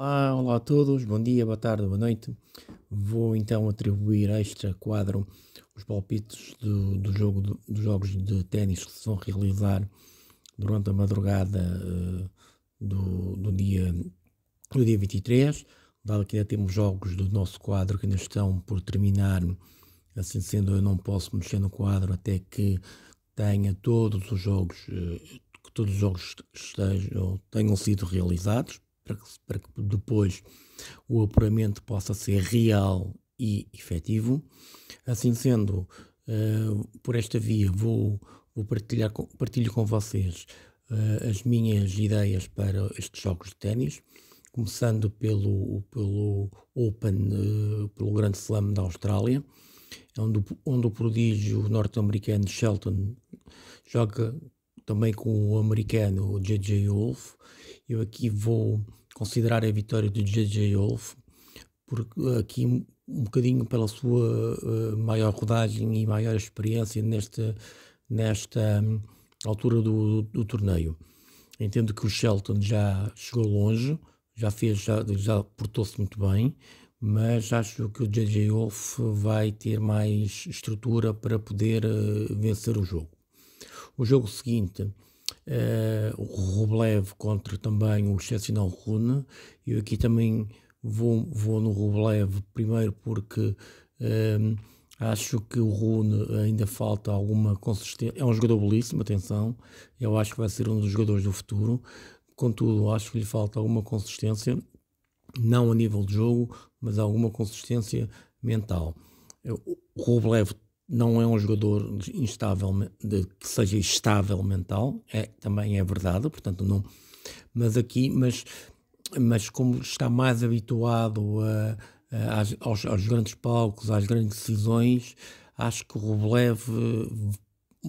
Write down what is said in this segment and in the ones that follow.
Olá, olá a todos, bom dia, boa tarde, boa noite. Vou então atribuir a este quadro os palpites do, do jogo, do, dos jogos de ténis que se vão realizar durante a madrugada uh, do, do, dia, do dia 23. Dado que ainda temos jogos do nosso quadro que ainda estão por terminar, assim sendo, eu não posso mexer no quadro até que tenha todos os jogos, uh, que todos os jogos estejam, tenham sido realizados para que, para que depois o apuramento possa ser real e efetivo. Assim sendo, uh, por esta via vou, vou partilhar com, partilho com vocês uh, as minhas ideias para estes jogos de ténis, começando pelo, pelo Open, uh, pelo Grande Slam da Austrália, onde, onde o prodígio norte-americano Shelton joga também com o americano J.J. Wolf. Eu aqui vou considerar a vitória do J.J. Wolf, porque aqui um, um bocadinho pela sua uh, maior rodagem e maior experiência nesta, nesta um, altura do, do, do, torneio. Entendo que o Shelton já chegou longe, já fez, já, já portou-se muito bem, mas acho que o J.J. Wolf vai ter mais estrutura para poder uh, vencer o jogo. O jogo seguinte eh, o Rublev contra também o excepcional Rune. Eu aqui também vou, vou no Rublev primeiro porque um, ehm, acho que o Rune ainda falta alguma consistência. É um jogador belíssimo, atenção. Eu acho que vai ser um dos jogadores do futuro. Contudo, acho que lhe falta alguma consistência, não a nível de jogo, mas alguma consistência mental. Eh, o Rublev não é um jogador instável, de, que seja estável mental, é, também é verdade, portanto não, mas aqui, mas, mas como está mais habituado a, a, aos, aos, grandes palcos, às grandes decisões, acho que o Rublev eh,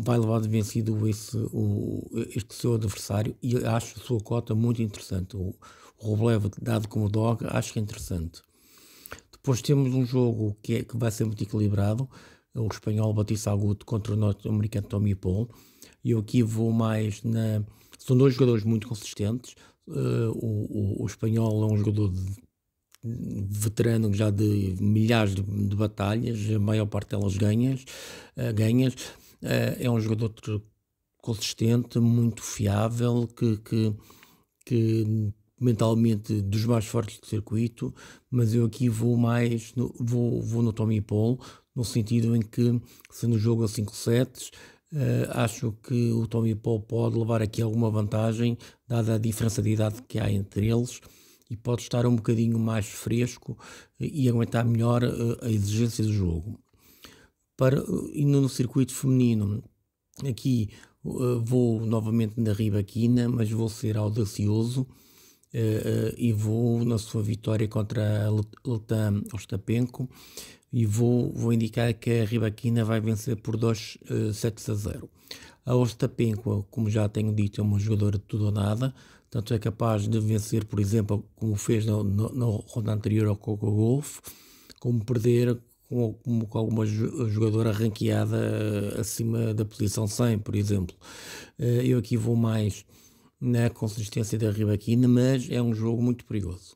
vai levar de vencido esse, o, este seu adversário e acho a sua cota muito interessante. O, o Rublev dado como dog, acho que é interessante. Depois temos um jogo que, é, que vai ser muito equilibrado, o espanhol Batista Agudo contra o norte-americano Tommy Paul. E eu aqui vou mais na. São dois jogadores muito consistentes. Uh, o, o, espanhol é um jogador veterano já de milhares de, de batalhas, a maior parte delas ganhas. Uh, ganhas. Uh, é um jogador consistente, muito fiável, que, que, que mentalmente dos mais fortes do circuito, mas eu aqui vou mais, no, vou, vou no Tommy Paul, no sentido em que, sendo o jogo a 5 sets, Uh, acho que o Tommy Paul pode levar aqui alguma vantagem, dada a diferença de idade que há entre eles, e pode estar um bocadinho mais fresco eh, e, aguentar melhor uh, a exigência do jogo. Para, uh, indo no circuito feminino, aqui vou novamente na Ribaquina, mas vou ser audacioso eh, eh, e vou na sua vitória contra Letan Ostapenko e vou, vou indicar que a Ribaquina vai vencer por 2 uh, eh, a 0. A Ostapenko, como já tenho dito, é uma jogadora de tudo ou nada, tanto é capaz de vencer, por exemplo, como fez na, na, na anterior ao Coco Golf, como perder com, com alguma jogadora ranqueada acima da posição 100, por exemplo. Uh, eu aqui vou mais na consistência da ribaquina, mas é um jogo muito perigoso.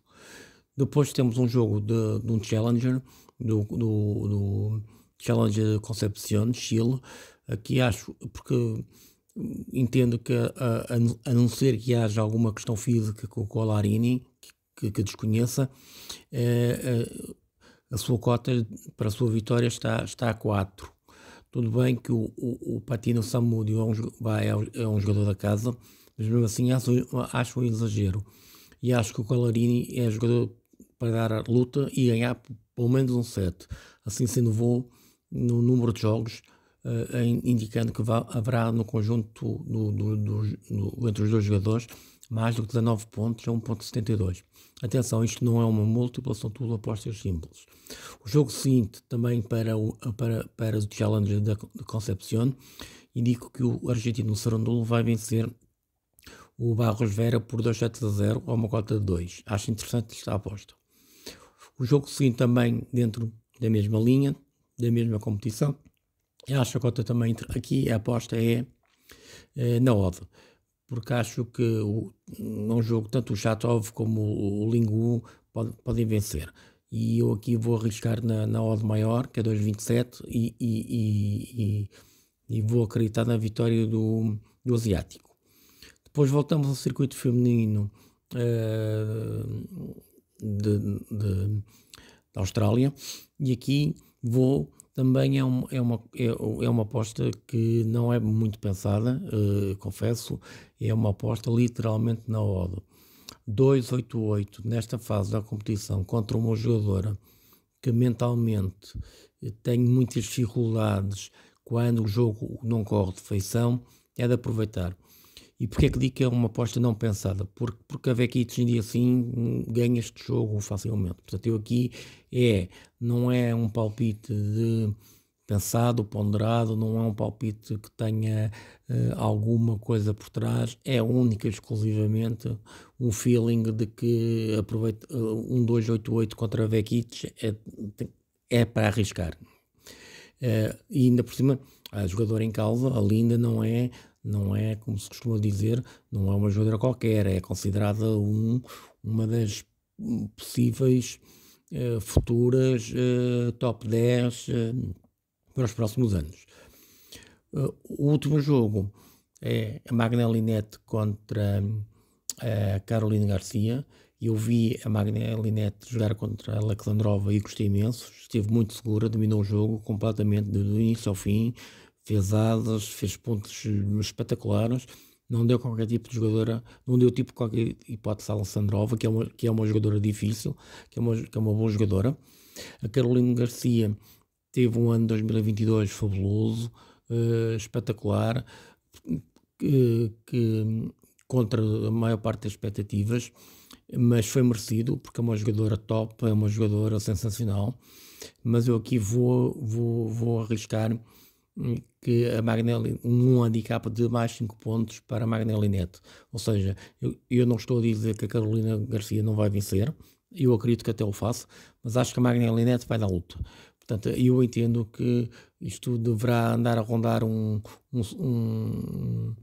Depois temos um jogo de, de um Challenger, do, do, do Challenger Concepción, Chile, que acho, porque entendo que, a, a, a, não ser que haja alguma questão física com o Colarini, que, que desconheça, é, eh, a, eh, a, sua cota para a sua vitória está, está a 4. Tudo bem que o, o, o Patino Samudio é um, vai, é, é um jogador da casa, mas mesmo assim acho, acho um exagero. E acho que o Calarini é jogador para dar a luta e ganhar pelo menos um set. Assim sendo, vou no número de jogos, uh, indicando que vá, haverá no conjunto do, do, do, entre os dois jogadores mais do que 19 pontos a 1.72. Atenção, isto não é uma múltipla, são tudo apostas simples. O jogo seguinte, também para o, para, para Challenger da Concepción, indico que o argentino Sarandolo vai vencer o Barros Vera por 2 sets a 0 a uma cota de 2. Acho interessante esta aposta. O jogo seguinte também dentro da mesma linha, da mesma competição. Eu acho a cota também aqui, a aposta é, é na odd. Porque acho que o, um jogo tanto o Chatov como o, o Lingu podem vencer. E eu aqui vou arriscar na, na odd maior, que é 2.27, e, e, e, e, vou acreditar na vitória do, do Asiático. Depois voltamos ao circuito feminino uh, de, de, da Austrália e aqui vou também é, um, é, uma, é, é, uma aposta que não é muito pensada, uh, confesso, é uma aposta literalmente na hora. 288 nesta fase da competição contra uma jogadora que mentalmente eh, tem muitas dificuldades quando o jogo não corre de feição, é de aproveitar. E porquê é que digo que é uma aposta não pensada? Porque, porque a em dia sim ganha este jogo facilmente. Portanto, eu aqui é, não é um palpite de pensado, ponderado, não é um palpite que tenha uh, alguma coisa por trás, é única e exclusivamente um feeling de que aproveito, uh, eh, um 288 contra Vekic é, é para arriscar. Uh, e ainda por cima, a jogadora em causa, a Linda, não é não é, como se costuma dizer, não é uma jogadora qualquer, é considerada um, uma das possíveis uh, futuras uh, top 10 uh, eh, para os próximos anos. o último jogo é a Magna Linette contra a Carolina Garcia. Eu vi a Magna Linette jogar contra a Alexandrova e gostei imenso. Esteve muito segura, dominou o jogo completamente do início ao fim fez asas, fez pontos eh, espetaculares, não deu qualquer tipo de jogadora, não deu tipo qualquer hipótese à Alessandrova, que é uma, que é uma jogadora difícil, que é uma, que é uma boa jogadora. A Carolina Garcia teve um ano de 2022 fabuloso, uh, espetacular, que, que, contra a maior parte das expectativas, mas foi merecido, porque é uma jogadora top, é uma jogadora sensacional. Mas eu aqui vou, vou, vou arriscar que a Magnelli, um handicap de mais 5 pontos para a Magnelli Neto. Ou seja, eu, eu, não estou a dizer que a Carolina Garcia não vai vencer, eu acredito que até o faço, mas acho que a Magnelli Neto vai dar luta. Portanto, eu entendo que isto deverá andar a rondar um, um, um,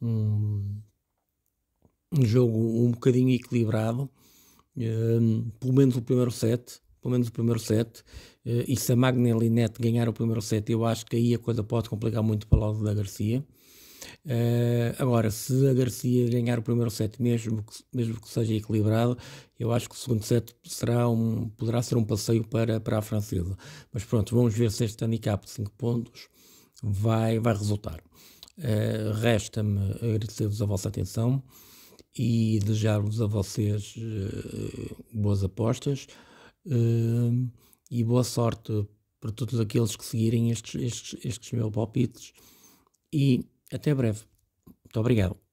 um, um jogo um bocadinho equilibrado, um, eh, pelo menos o primeiro set, pelo menos o primeiro set, eh, e se a Magna Linette ganhar o primeiro set, eu acho que aí a coisa pode complicar muito para o lado da Garcia. Uh, agora, se a Garcia ganhar o primeiro set, mesmo que, mesmo que seja equilibrado, eu acho que o segundo set será um, poderá ser um passeio para, para a francesa. Mas pronto, vamos ver se este handicap de 5 pontos vai, vai resultar. Uh, Resta-me agradecer-vos a vossa atenção e desejar-vos a vocês uh, boas apostas e boa sorte para todos aqueles que seguirem estes, estes, estes meus palpites e até breve. Muito obrigado.